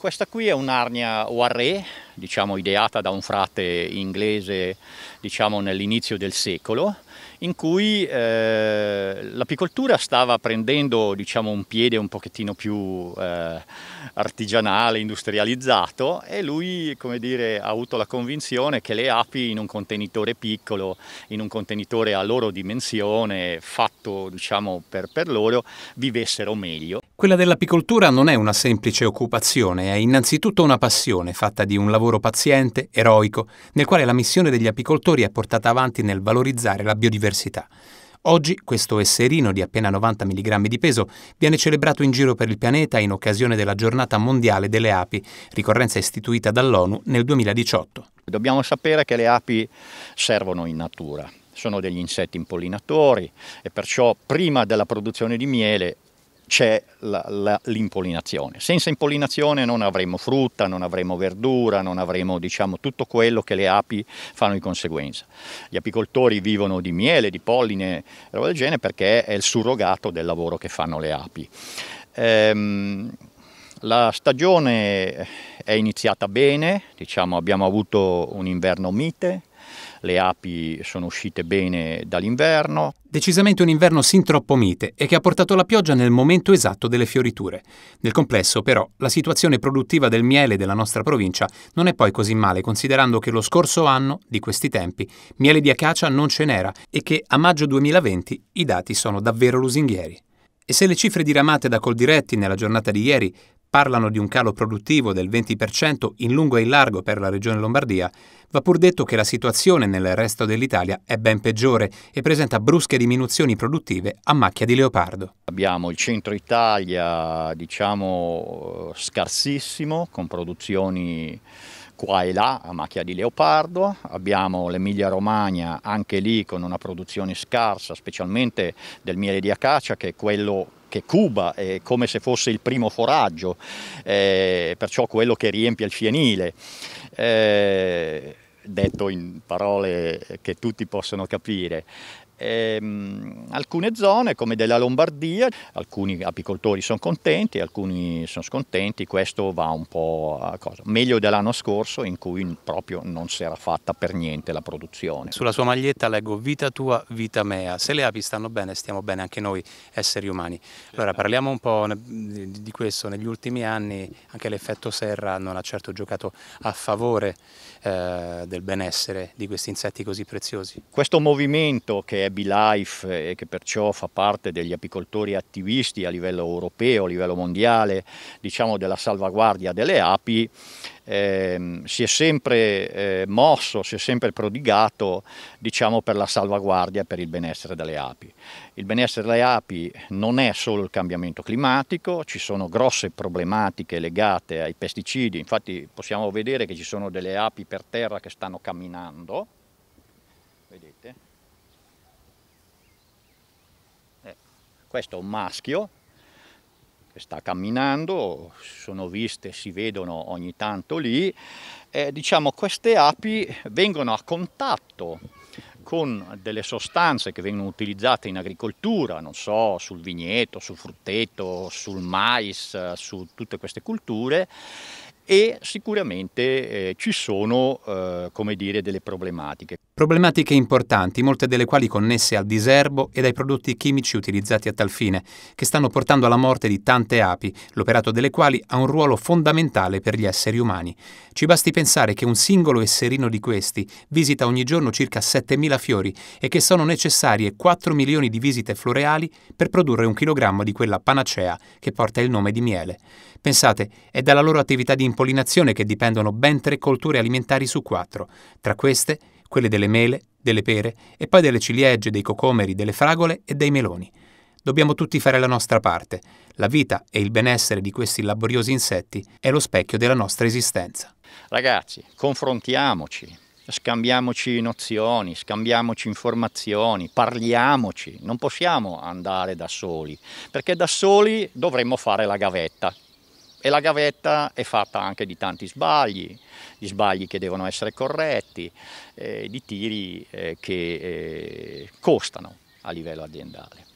Questa qui è un'arnia Warré, diciamo ideata da un frate inglese diciamo, nell'inizio del secolo, in cui eh, l'apicoltura stava prendendo diciamo, un piede un pochettino più eh, artigianale, industrializzato e lui dire, ha avuto la convinzione che le api in un contenitore piccolo, in un contenitore a loro dimensione, fatto diciamo, per, per loro, vivessero meglio quella dell'apicoltura non è una semplice occupazione, è innanzitutto una passione fatta di un lavoro paziente, eroico, nel quale la missione degli apicoltori è portata avanti nel valorizzare la biodiversità. Oggi questo esserino di appena 90 mg di peso viene celebrato in giro per il pianeta in occasione della giornata mondiale delle api, ricorrenza istituita dall'ONU nel 2018. Dobbiamo sapere che le api servono in natura, sono degli insetti impollinatori e perciò prima della produzione di miele c'è l'impollinazione. Senza impollinazione non avremo frutta, non avremo verdura, non avremo diciamo, tutto quello che le api fanno di conseguenza. Gli apicoltori vivono di miele, di polline, roba del genere, perché è il surrogato del lavoro che fanno le api. Ehm, la stagione è iniziata bene, diciamo, abbiamo avuto un inverno mite, le api sono uscite bene dall'inverno. Decisamente un inverno sin troppo mite e che ha portato la pioggia nel momento esatto delle fioriture. Nel complesso, però, la situazione produttiva del miele della nostra provincia non è poi così male, considerando che lo scorso anno, di questi tempi, miele di acacia non ce n'era e che a maggio 2020 i dati sono davvero lusinghieri. E se le cifre diramate da Coldiretti nella giornata di ieri parlano di un calo produttivo del 20% in lungo e in largo per la regione Lombardia, va pur detto che la situazione nel resto dell'Italia è ben peggiore e presenta brusche diminuzioni produttive a macchia di leopardo. Abbiamo il centro Italia, diciamo, scarsissimo, con produzioni qua e là a macchia di leopardo, abbiamo l'Emilia Romagna anche lì con una produzione scarsa, specialmente del miele di acacia che è quello che Cuba, è come se fosse il primo foraggio, eh, perciò quello che riempie il fienile. Eh, detto in parole che tutti possono capire ehm, alcune zone come della Lombardia, alcuni apicoltori sono contenti, alcuni sono scontenti, questo va un po' a cosa, meglio dell'anno scorso in cui proprio non si era fatta per niente la produzione. Sulla sua maglietta leggo vita tua, vita mea, se le api stanno bene stiamo bene anche noi esseri umani. Allora parliamo un po' di questo, negli ultimi anni anche l'effetto serra non ha certo giocato a favore eh, del benessere di questi insetti così preziosi. Questo movimento che è Abbey Life e eh, che perciò fa parte degli apicoltori attivisti a livello europeo, a livello mondiale, diciamo della salvaguardia delle api, eh, si è sempre eh, mosso, si è sempre prodigato diciamo, per la salvaguardia per il benessere delle api. Il benessere delle api non è solo il cambiamento climatico, ci sono grosse problematiche legate ai pesticidi, infatti possiamo vedere che ci sono delle api per terra che stanno camminando, vedete? Questo è un maschio che sta camminando, sono viste, si vedono ogni tanto lì. Eh, diciamo queste api vengono a contatto con delle sostanze che vengono utilizzate in agricoltura, non so, sul vigneto, sul frutteto, sul mais, su tutte queste culture e sicuramente eh, ci sono eh, come dire, delle problematiche. Problematiche importanti, molte delle quali connesse al diserbo e ai prodotti chimici utilizzati a tal fine, che stanno portando alla morte di tante api, l'operato delle quali ha un ruolo fondamentale per gli esseri umani. Ci basti pensare che un singolo esserino di questi visita ogni giorno circa 7.000 fiori e che sono necessarie 4 milioni di visite floreali per produrre un chilogrammo di quella panacea che porta il nome di miele. Pensate, è dalla loro attività di impollinazione che dipendono ben tre colture alimentari su quattro. Tra queste, quelle delle mele, delle pere e poi delle ciliegie, dei cocomeri, delle fragole e dei meloni. Dobbiamo tutti fare la nostra parte. La vita e il benessere di questi laboriosi insetti è lo specchio della nostra esistenza. Ragazzi, confrontiamoci, scambiamoci nozioni, scambiamoci informazioni, parliamoci. Non possiamo andare da soli, perché da soli dovremmo fare la gavetta. E la gavetta è fatta anche di tanti sbagli, di sbagli che devono essere corretti, eh, di tiri eh, che eh, costano a livello aziendale.